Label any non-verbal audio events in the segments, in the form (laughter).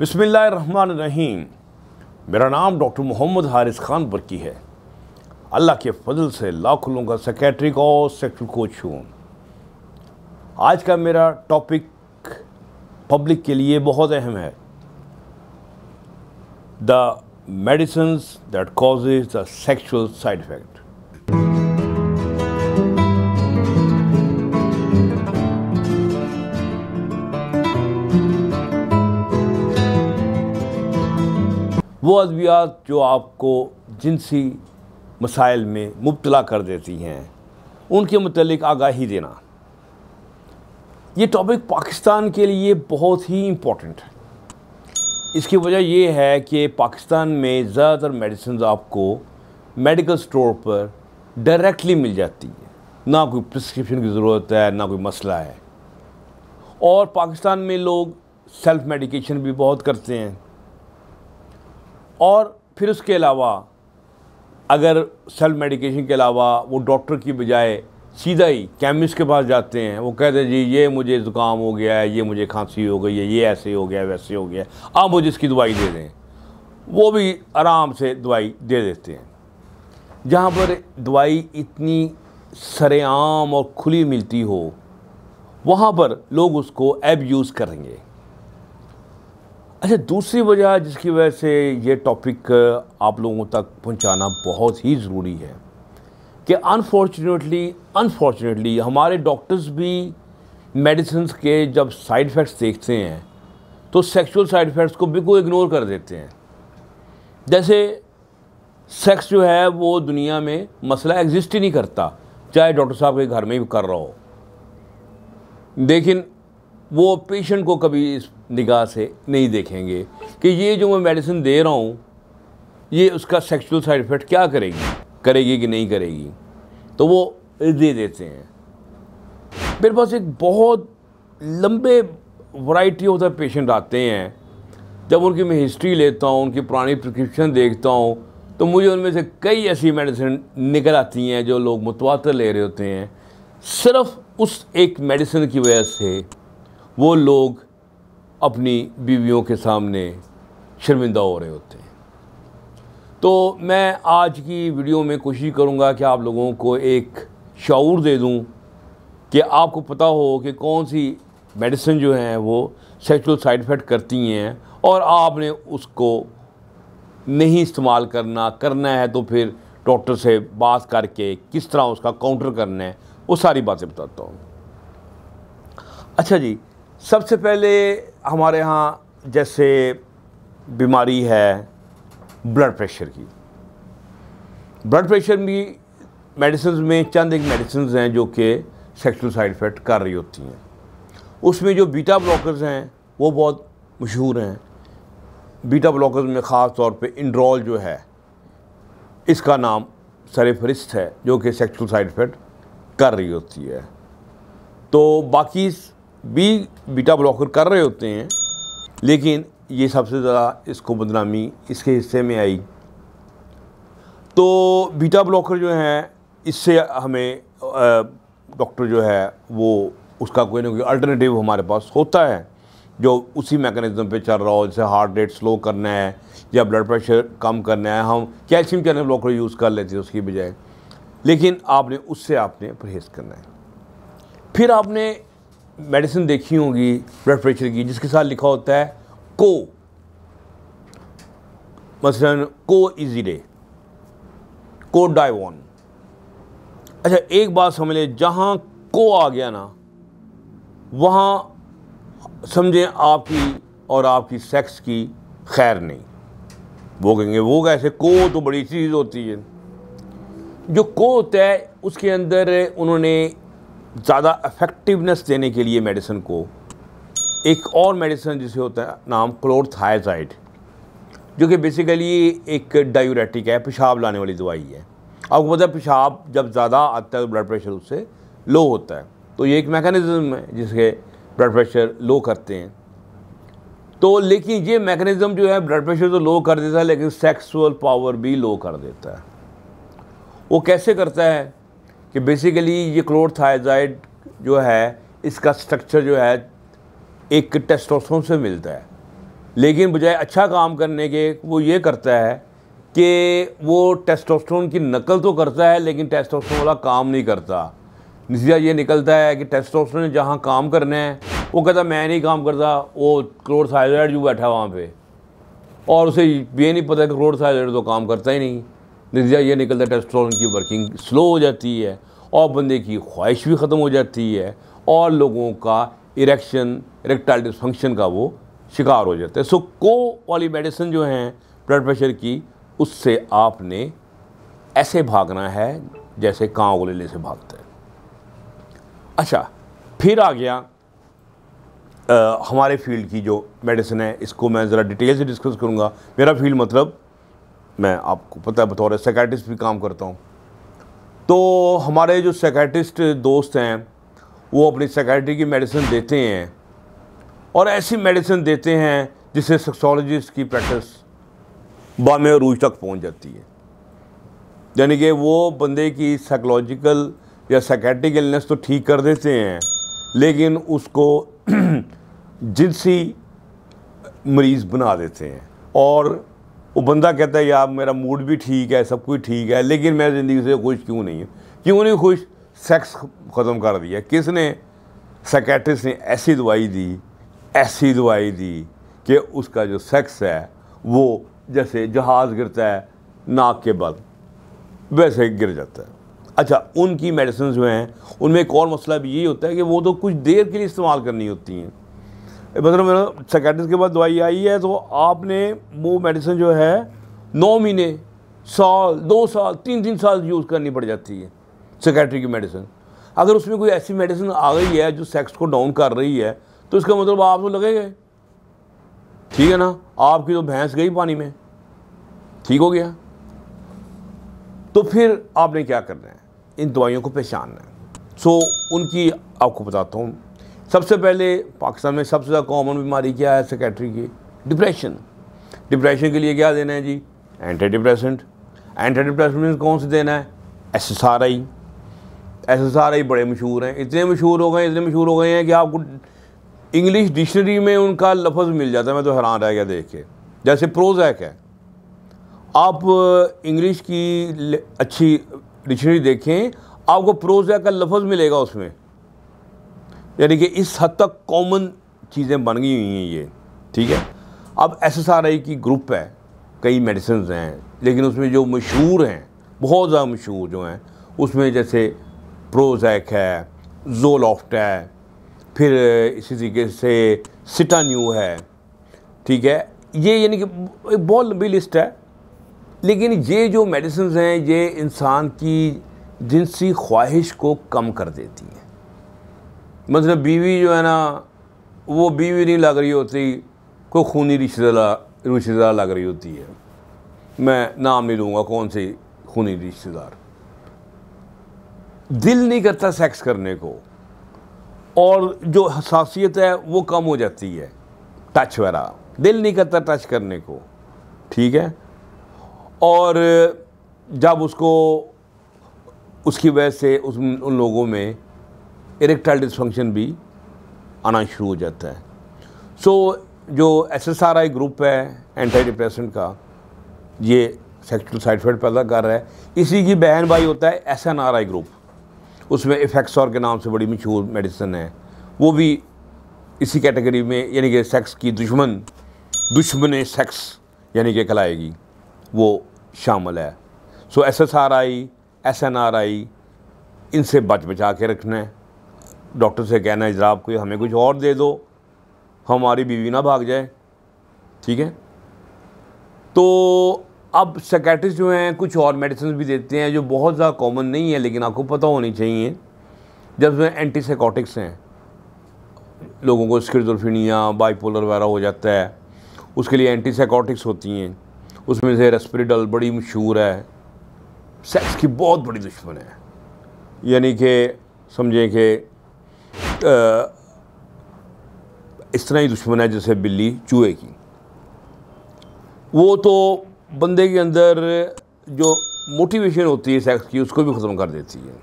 बसमीम मेरा नाम डॉक्टर मोहम्मद हारिस खान बरकी है अल्लाह के फजल से लाखों लोगों का सेक्रेटरी और सेक्टर कोच हूँ आज का मेरा टॉपिक पब्लिक के लिए बहुत अहम है the medicines that causes the sexual side effect वो अद्वियात जो आपको जिनसी मसाइल में मुबतला कर देती हैं उनके मतलब आगाही देना ये टॉपिक पाकिस्तान के लिए बहुत ही इम्पोर्टेंट है इसकी वजह यह है कि पाकिस्तान में ज़्यादातर मेडिसिन आपको मेडिकल स्टोर पर डायरेक्टली मिल जाती है ना कोई प्रिस्क्रिप्शन की ज़रूरत है ना कोई मसला है और पाकिस्तान में लोग सेल्फ़ मेडिकेशन भी बहुत करते हैं और फिर उसके अलावा अगर सेल्फ मेडिकेशन के अलावा वो डॉक्टर की बजाय सीधा ही केमिस्ट के पास जाते हैं वो कहते हैं जी ये मुझे ज़ुकाम हो गया है ये मुझे खांसी हो गई है ये ऐसे हो गया वैसे हो गया आप मुझे इसकी दवाई दे दें वो भी आराम से दवाई दे देते हैं जहाँ पर दवाई इतनी सरेआम और खुली मिलती हो वहाँ पर लोग उसको यूज़ करेंगे अच्छा दूसरी वजह जिसकी वजह से ये टॉपिक आप लोगों तक पहुंचाना बहुत ही ज़रूरी है कि अनफॉर्चुनेटली अनफॉर्चुनेटली हमारे डॉक्टर्स भी मेडिसिन के जब साइड इफ़ेक्ट्स देखते हैं तो सेक्सुअल साइड इफ़ेक्ट्स को बिल्कुल इग्नोर कर देते हैं जैसे सेक्स जो है वो दुनिया में मसला एग्जिस्ट ही नहीं करता चाहे डॉक्टर साहब के घर में भी कर रहा हो लेकिन वो पेशेंट को कभी इस निगाह से नहीं देखेंगे कि ये जो मैं मेडिसिन दे रहा हूँ ये उसका सेक्सुअल साइड इफ़ेक्ट क्या करेगी करेगी कि नहीं करेगी तो वो दे देते हैं मेरे पास एक बहुत लंबे वैरायटी ऑफ द पेशेंट आते हैं जब उनकी मैं हिस्ट्री लेता हूँ उनकी पुरानी प्रिस्क्रिप्शन देखता हूँ तो मुझे उनमें से कई ऐसी मेडिसिन निकल आती हैं जो लोग मुतवा ले रहे होते हैं सिर्फ उस एक मेडिसिन की वजह से वो लोग अपनी बीवियों के सामने शर्मिंदा हो रहे होते हैं तो मैं आज की वीडियो में कोशिश करूँगा कि आप लोगों को एक शौर दे दूँ कि आपको पता हो कि कौन सी मेडिसिन जो हैं वो सेक्सुअल साइड इफ़ेक्ट करती हैं और आपने उसको नहीं इस्तेमाल करना करना है तो फिर डॉक्टर से बात करके किस तरह उसका काउंटर करना है वो सारी बातें बताता हूँ अच्छा जी सबसे पहले हमारे यहाँ जैसे बीमारी है ब्लड प्रेशर की ब्लड प्रेशर भी मेडिसिन में चंद एक मेडिसिन हैं जो कि सेक्सुअल साइड इफ़ेक्ट कर रही होती हैं उसमें जो बीटा ब्लॉकर्स हैं वो बहुत मशहूर हैं बीटा ब्लॉकर्स में ख़ास तौर पे इंड्रॉल जो है इसका नाम सरफहरिस्त है जो कि सेक्सुअल साइड इफ़ेक्ट कर रही होती है तो बाकी भी बीटा ब्लॉकर कर रहे होते हैं लेकिन ये सबसे ज़्यादा इसको बदनामी इसके हिस्से में आई तो बीटा ब्लॉकर जो हैं इससे हमें डॉक्टर जो है वो उसका कोई ना कोई अल्टरनेटिव हमारे पास होता है जो उसी मैकेनिज्म पे चल रहा हो जैसे हार्ट रेट स्लो करना है या ब्लड प्रेशर कम करना है हम कैल्शियम चैनल ब्लॉकर यूज़ कर लेते हैं उसकी बजाय लेकिन आपने उससे आपने परहेज़ करना है फिर आपने मेडिसिन देखी होगी ब्लड प्रेशर की जिसके साथ लिखा होता है को मसलन को इजीरे को डाइवॉन अच्छा एक बात समझ लें जहाँ को आ गया ना वहाँ समझें आपकी और आपकी सेक्स की खैर नहीं वो कहेंगे वो कैसे को तो बड़ी चीज़ होती है जो को होता है उसके अंदर उन्होंने ज़्यादा इफेक्टिवनेस देने के लिए मेडिसिन को एक और मेडिसिन जिसे होता है नाम क्लोरथायजाइड जो कि बेसिकली एक डायूरेटिक है पेशाब लाने वाली दवाई है आपको पता है पेशाब जब ज़्यादा आता है तो ब्लड प्रेशर उससे लो होता है तो ये एक मैकेनिज़्म है जिसके ब्लड प्रेशर लो करते हैं तो लेकिन ये मैकेनिज़्म जो है ब्लड प्रेशर तो लो कर देता है लेकिन सेक्सुअल पावर भी लो कर देता है वो कैसे करता है कि बेसिकली ये क्लोरथाइजाइड जो है इसका स्ट्रक्चर जो है एक टेस्टोस्टेरोन से मिलता है लेकिन बजाय अच्छा काम करने के वो ये करता है कि वो टेस्टोस्टेरोन की नकल तो करता है लेकिन टेस्टोस्टेरोन वाला काम नहीं करता नतीजा ये निकलता है कि टेस्टोस्टेरोन जहाँ काम करना है वो कहता मैं नहीं काम करता वो क्लोरथाइजाइड जो बैठा वहाँ पर और उसे ये नहीं पता कि क्लोरथाइजाइड तो काम करता ही नहीं नतीजा ये निकलता है टेस्टोरॉन की वर्किंग स्लो हो जाती है और बंदे की ख्वाहिश भी ख़त्म हो जाती है और लोगों का इरेक्शन इरेक्टाइल डिसफंक्शन का वो शिकार हो जाता है सो को वाली मेडिसिन जो हैं ब्लड प्रेशर की उससे आपने ऐसे भागना है जैसे कांव गोलेले से भागते हैं अच्छा फिर आ गया आ, हमारे फील्ड की जो मेडिसिन है इसको मैं ज़रा डिटेल से डिस्कस करूँगा मेरा फील्ड मतलब मैं आपको पता है बतौर सेकेटिस्ट भी काम करता हूँ तो हमारे जो सेकेटिस्ट दोस्त हैं वो अपनी सेकेटरी की मेडिसिन देते हैं और ऐसी मेडिसिन देते हैं जिससे सेक्सोलॉजिस्ट की प्रैक्टिस और रूज तक पहुँच जाती है यानी कि वो बंदे की साइकोलॉजिकल या सेकेट्रिक इलनेस तो ठीक कर देते हैं लेकिन उसको (clears throat) जिनसी मरीज़ बना देते हैं और वो बंदा कहता है यार मेरा मूड भी ठीक है सब कुछ ठीक है लेकिन मैं ज़िंदगी से खुश क्यों नहीं हूँ क्यों नहीं खुश सेक्स ख़त्म कर दिया किसने सेकेट्रिस्ट ने ऐसी दवाई दी ऐसी दवाई दी कि उसका जो सेक्स है वो जैसे जहाज़ गिरता है नाक के बल वैसे गिर जाता है अच्छा उनकी मेडिसिन जो हैं उनमें एक और मसला भी यही होता है कि वो तो कुछ देर के लिए इस्तेमाल करनी होती हैं मतलब मेरा सेकेंडस के बाद दवाई आई है तो आपने वो मेडिसिन जो है नौ महीने साल दो साल तीन तीन साल यूज़ करनी पड़ जाती है सेकेंडरी की मेडिसिन अगर उसमें कोई ऐसी मेडिसिन आ गई है जो सेक्स को डाउन कर रही है तो इसका मतलब आप तो लगे गए ठीक है ना आपकी तो भैंस गई पानी में ठीक हो गया तो फिर आपने क्या करना है इन दवाइयों को पहचानना है सो उनकी आपको बताता हूँ सबसे पहले पाकिस्तान में सबसे ज़्यादा कॉमन बीमारी क्या है सेकेटरी की डिप्रेशन डिप्रेशन के लिए क्या देना है जी एंटी डिप्रेसेंट एंटी डिप्रेसेंट कौन से देना है S S R I S S R I बड़े मशहूर हैं इतने मशहूर हो गए इतने मशहूर हो गए हैं कि आपको इंग्लिश डिक्शनरी में उनका लफज मिल जाता है मैं तो हैरान रह गया देख के जैसे प्रोजैक है आप इंग्लिश की अच्छी डिक्शनरी देखें आपको प्रोजैक का लफ्ज़ मिलेगा उसमें यानी कि इस हद तक कॉमन चीज़ें बन गई हुई हैं ये ठीक है अब एस एस आर आई की ग्रुप है कई मेडिसिन हैं लेकिन उसमें जो मशहूर हैं बहुत ज़्यादा मशहूर जो हैं उसमें जैसे प्रोजैक है जोलॉफ्ट है फिर इसी तरीके से सिटान्यू है ठीक है ये यानी कि बहुत लंबी लिस्ट है लेकिन ये जो मेडिसिन हैं ये इंसान की जिनसी ख्वाहिश को कम कर देती हैं मतलब बीवी जो है ना वो बीवी नहीं लग रही होती कोई खूनी रिश्तेदार रिश्तेदार लग रही होती है मैं नाम नहीं लूँगा कौन सी खूनी रिश्तेदार दिल नहीं करता सेक्स करने को और जो हसासीत है वो कम हो जाती है टच वगैरह दिल नहीं करता टच करने को ठीक है और जब उसको उसकी वजह से उस उन लोगों में इरेक्टाइल डिस्फंक्शन भी आना शुरू हो जाता है सो so, जो S S R I group है एंटी डिप्रेशन का ये सेक्सुअल साइड इफेक्ट पैदा कर रहा है इसी की बहन भाई होता है S N R I group उसमें और के नाम से बड़ी मशहूर मेडिसिन है वो भी इसी कैटेगरी में यानी कि सेक्स की दुश्मन दुश्मन सेक्स यानी कि कहलाएगी वो शामिल है so S S R I S N R I इनसे बच बचा के रखना है डॉक्टर से कहना है जरा कोई हमें कुछ और दे दो हमारी बीवी ना भाग जाए ठीक है तो अब सेकेट्रिस्ट जो हैं कुछ और मेडिसिन भी देते हैं जो बहुत ज़्यादा कॉमन नहीं है लेकिन आपको पता होनी चाहिए जब जो एंटीसेकोटिक्स हैं लोगों को स्किजोफ्रीनिया बाइपोलर वगैरह हो जाता है उसके लिए एंटीसेकोटिक्स होती हैं उसमें से रेस्पिरिडल बड़ी मशहूर है सेक्स की बहुत बड़ी दुश्मन है यानी कि समझें कि इस तरह ही दुश्मन है जैसे बिल्ली चूहे की वो तो बंदे के अंदर जो मोटिवेशन होती है सेक्स की उसको भी ख़त्म कर देती है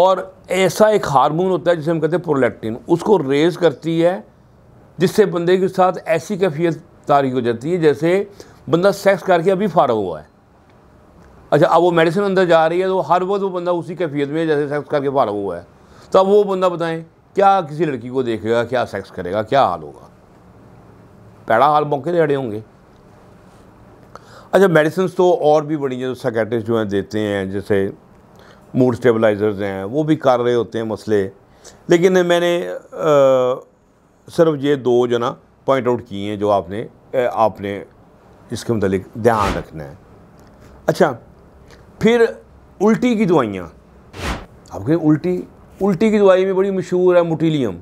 और ऐसा एक हार्मोन होता है जिसे हम कहते हैं प्रोलेक्टिन उसको रेज करती है जिससे बंदे के साथ ऐसी कैफियत तारी हो जाती है जैसे बंदा सेक्स करके अभी फारग हुआ है अच्छा अब वो मेडिसिन अंदर जा रही है तो हर वक्त वो बंदा उसी कैफियत में जैसे सेक्स करके फारग हुआ है तो अब वो बंदा बताएं क्या किसी लड़की को देखेगा क्या सेक्स करेगा क्या हाल होगा पैड़ा हाल मौके से अड़े होंगे अच्छा मेडिसिन तो और भी बड़ी हैं जो सेकेट्रिस्ट जो हैं देते हैं जैसे मूड स्टेबलाइजर्स हैं वो भी कर रहे होते हैं मसले लेकिन मैंने आ, सिर्फ ये दो जो ना पॉइंट आउट किए हैं जो आपने आपने इसके मतलब ध्यान रखना है अच्छा फिर उल्टी की दवाइयाँ आप कहें उल्टी उल्टी की दवाई में बड़ी मशहूर है मोटीलियम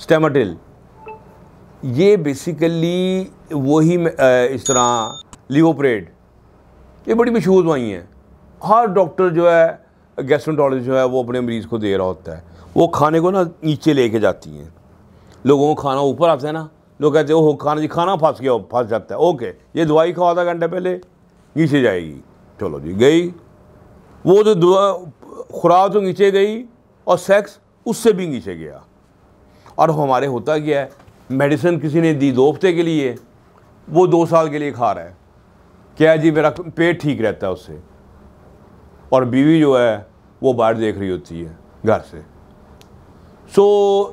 स्टेमाटिल ये बेसिकली वही इस तरह लिवोपरेड ये बड़ी मशहूर दवाई हैं हर डॉक्टर जो है गैस्ट्रोटोलॉजिस्ट जो है वो अपने मरीज़ को दे रहा होता है वो खाने को ना नीचे लेके जाती हैं लोगों को खाना ऊपर आता है ना लोग कहते हैं ओह खाना जी खाना फंस गया फंस जाता है ओके ये दवाई खाओ आधा घंटे पहले नीचे जाएगी चलो जी गई वो जो खुराक तो नीचे गई और सेक्स उससे भी नीचे गया और हमारे होता क्या है मेडिसिन किसी ने दी दो हफ्ते के लिए वो दो साल के लिए खा रहा है क्या जी मेरा पेट ठीक रहता है उससे और बीवी जो है वो बाहर देख रही होती है घर से सो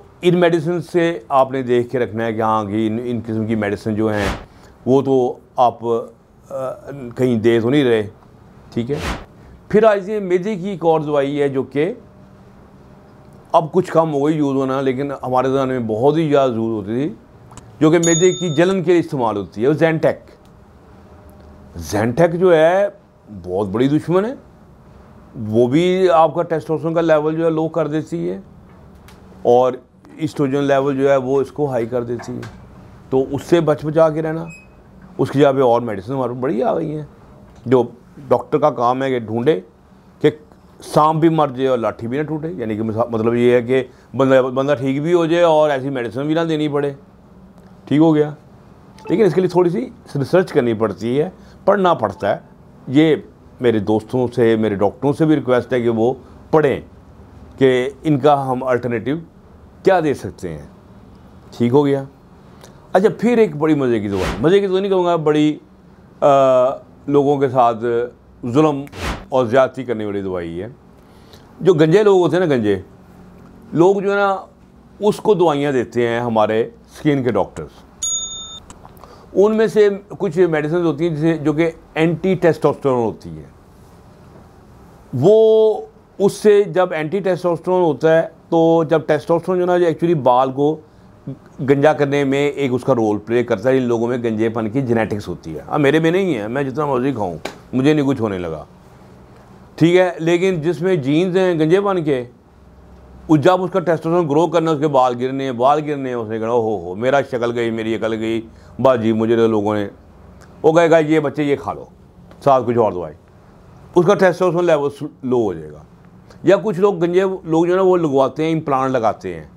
so, इन मेडिसिन से आपने देख के रखना है कि हाँ कि इन इन किस्म की मेडिसिन जो हैं वो तो आप आ, कहीं दे तो नहीं रहे ठीक है फिर आज ये मेजे की एक और दवाई है जो कि अब कुछ कम हो गई यूज़ होना लेकिन हमारे ज़माने में बहुत ही ज़्यादा यूज़ होती थी जो कि मेदे की जलन के लिए इस्तेमाल होती है और जैनटेक जैनटेक जो है बहुत बड़ी दुश्मन है वो भी आपका टेस्टोस्टेरोन का लेवल जो है लो कर देती है और इस्ट्रोजन लेवल जो है वो इसको हाई कर देती है तो उससे बच बचा के रहना उसकी जगह पे और मेडिसिन हमारे बड़ी आ गई हैं जो डॉक्टर का काम है कि ढूंढे कि सांप भी मर जाए और लाठी भी ना टूटे यानी कि मतलब ये है कि बंदा बंदा ठीक भी हो जाए और ऐसी मेडिसिन भी ना देनी पड़े ठीक हो गया लेकिन इसके लिए थोड़ी सी रिसर्च करनी पड़ती है पढ़ना पड़ता है ये मेरे दोस्तों से मेरे डॉक्टरों से भी रिक्वेस्ट है कि वो पढ़ें कि इनका हम अल्टरनेटिव क्या दे सकते हैं ठीक हो गया अच्छा फिर एक बड़ी मज़े की दुआ मज़े की दुआ तो नहीं कहूँगा बड़ी आ, लोगों के साथ जुल्म और ज़्यादती करने वाली दवाई है जो गंजे लोग होते हैं ना गंजे लोग जो है ना उसको दवाइयाँ देते हैं हमारे स्किन के डॉक्टर्स उनमें से कुछ मेडिसिन होती हैं जिसे जो कि एंटी टेस्टोस्टेरोन होती है वो उससे जब एंटी टेस्टोस्टेरोन होता है तो जब टेस्टोस्टेरोन जो ना एक्चुअली बाल को गंजा करने में एक उसका रोल प्ले करता है इन लोगों में गंजेपन की जेनेटिक्स होती है अब हाँ, मेरे में नहीं है मैं जितना मर्जी खाऊं मुझे नहीं कुछ होने लगा ठीक है लेकिन जिसमें जीन्स हैं गंजे बन के उस जब उसका टेस्टोस्टेरोन ग्रो करना उसके बाल गिरने बाल गिरने उसने कहा हो हो मेरा शक्ल गई मेरी अकल गई बस जी मुझे तो लोगों ने वो कहेगा ये बच्चे ये खा लो साथ कुछ और दवाई उसका टेस्टोस्टेरोन लेवल लो हो जाएगा या कुछ लोग गंजे लोग जो है ना वो लगवाते हैं इम्प्लांट लगाते हैं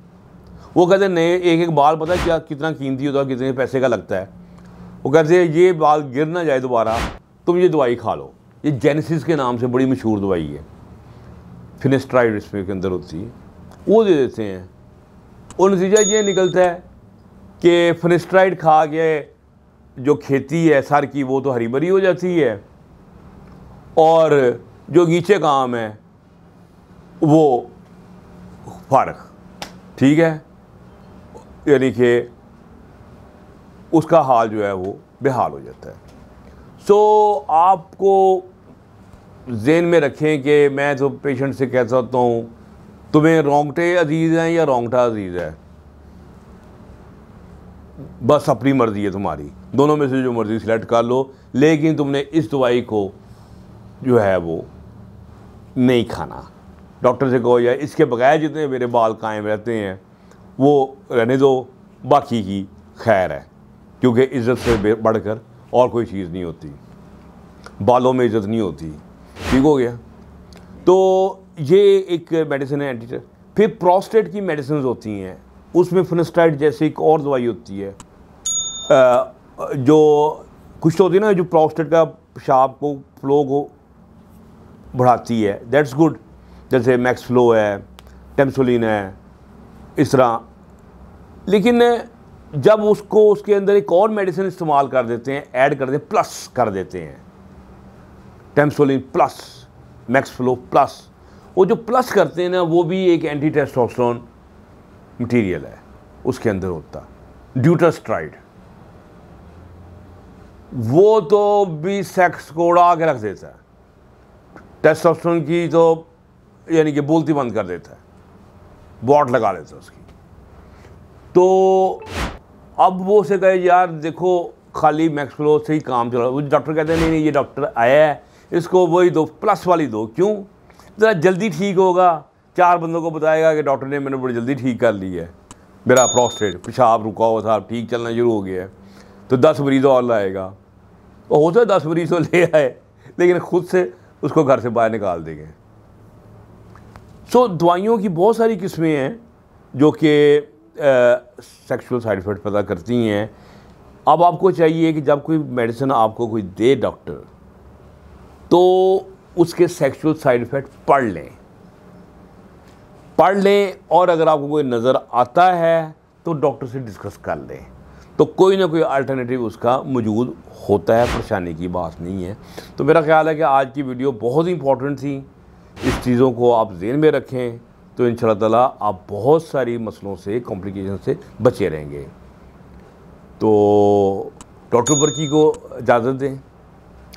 वो कहते हैं नहीं एक एक बाल पता है क्या कितना कीमती होता है कितने पैसे का लगता है वो कहते हैं ये बाल गिर ना जाए दोबारा तुम ये दवाई खा लो ये जेनेसिस के नाम से बड़ी मशहूर दवाई है फिनेस्ट्राइड इसमें के अंदर होती है वो दे देते हैं और नतीजा ये निकलता है कि फिनेस्ट्राइड खा के जो खेती है सर की वो तो हरी भरी हो जाती है और जो नीचे का आम है वो फ़र्क ठीक है यानी कि उसका हाल जो है वो बेहाल हो जाता है सो so, आपको जेन में रखें कि मैं जो पेशेंट से कह सकता हूँ तुम्हें रोंगटे अजीज़ हैं या रोंगटा अजीज़ है बस अपनी मर्ज़ी है तुम्हारी दोनों में से जो मर्ज़ी सिलेक्ट कर लो लेकिन तुमने इस दवाई को जो है वो नहीं खाना डॉक्टर से कहो या इसके बगैर जितने मेरे बाल कायम रहते हैं वो रहने दो बाकी की खैर है क्योंकि इज़्ज़त से बढ़कर और कोई चीज़ नहीं होती बालों में इज़्ज़त नहीं होती ठीक हो गया तो ये एक मेडिसिन है एंटी फिर प्रोस्टेट की मेडिसिन होती हैं उसमें फिनस्टाइड जैसी एक और दवाई होती है जो कुछ तो होती है ना जो प्रोस्टेट का पेशाब को फ्लो को बढ़ाती है दैट्स गुड जैसे मैक्स फ्लो है टेम्सोलिन है इस तरह लेकिन जब उसको उसके अंदर एक और मेडिसिन इस्तेमाल कर देते हैं ऐड कर देते हैं प्लस कर देते हैं tamsulosin plus Max Flow plus वो जो प्लस करते हैं ना वो भी एक एंटी टेस्टोस्टेरोन मटेरियल है उसके अंदर होता ड्यूटास्ट्राइड वो तो भी सेक्स को उड़ा के रख देता है टेस्टोस्टेरोन की तो यानी कि बोलती बंद कर देता है बॉट लगा देता है उसकी तो अब वो से कहे यार देखो खाली मैक्सफ्लो से ही काम चला वो डॉक्टर कहते हैं नहीं नहीं ये डॉक्टर आया है इसको वही दो प्लस वाली दो क्यों ज़रा जल्दी ठीक होगा चार बंदों को बताएगा कि डॉक्टर ने मैंने बड़ी जल्दी ठीक कर ली है मेरा प्रोस्टेट पेशाब रुका हुआ था ठीक चलना शुरू हो गया है तो दस मरीज़ और लाएगा और तो हो सकता दस मरीज़ ले आए लेकिन ख़ुद से उसको घर से बाहर निकाल देंगे सो so, दवाइयों की बहुत सारी किस्में हैं जो कि सेक्सुअल साइड इफ़ेक्ट पैदा करती हैं अब आपको चाहिए कि जब कोई मेडिसिन आपको कोई दे डॉक्टर तो उसके सेक्सुअल साइड इफ़ेक्ट पढ़ लें पढ़ लें और अगर आपको कोई नज़र आता है तो डॉक्टर से डिस्कस कर लें तो कोई ना कोई अल्टरनेटिव उसका मौजूद होता है परेशानी की बात नहीं है तो मेरा ख्याल है कि आज की वीडियो बहुत ही इंपॉर्टेंट थी इस चीज़ों को आप जेन में रखें तो इन ताला आप बहुत सारी मसलों से कॉम्प्लिकेशन से बचे रहेंगे तो डॉक्टर बर्की को इजाज़त दें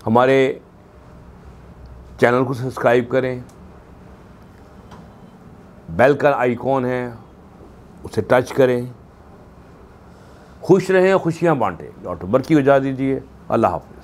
हमारे चैनल को सब्सक्राइब करें बेल का आइकॉन है उसे टच करें खुश रहें खुशियाँ बांटें डॉक्टर की इजाज़त दीजिए अल्लाह हाफ